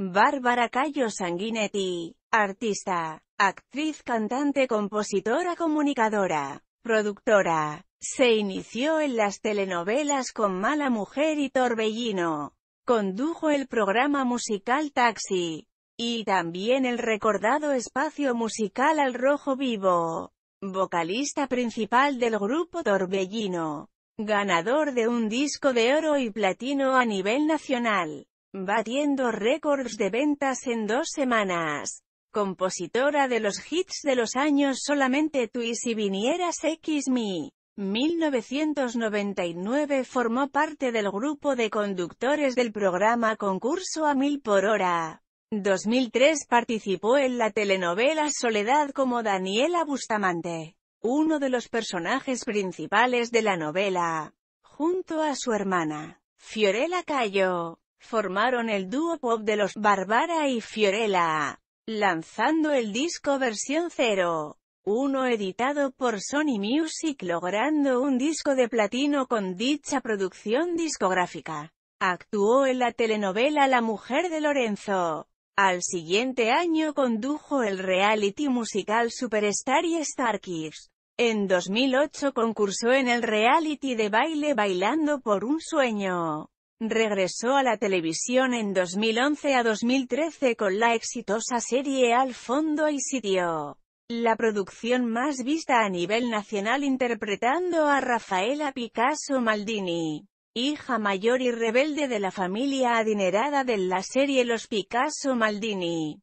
Bárbara Cayo Sanguinetti, artista, actriz, cantante, compositora, comunicadora, productora. Se inició en las telenovelas con Mala Mujer y Torbellino. Condujo el programa musical Taxi. Y también el recordado espacio musical Al Rojo Vivo. Vocalista principal del grupo Torbellino. Ganador de un disco de oro y platino a nivel nacional batiendo récords de ventas en dos semanas. Compositora de los hits de los años solamente tú y si vinieras X Me. 1999 formó parte del grupo de conductores del programa Concurso a Mil por Hora. 2003 participó en la telenovela Soledad como Daniela Bustamante, uno de los personajes principales de la novela, junto a su hermana, Fiorella Cayo. Formaron el dúo pop de los Barbara y Fiorella, lanzando el disco versión 0. uno editado por Sony Music logrando un disco de platino con dicha producción discográfica. Actuó en la telenovela La Mujer de Lorenzo. Al siguiente año condujo el reality musical Superstar y Star Kids. En 2008 concursó en el reality de baile Bailando por un sueño. Regresó a la televisión en 2011 a 2013 con la exitosa serie Al fondo y sitio. La producción más vista a nivel nacional interpretando a Rafaela Picasso Maldini, hija mayor y rebelde de la familia adinerada de la serie Los Picasso Maldini.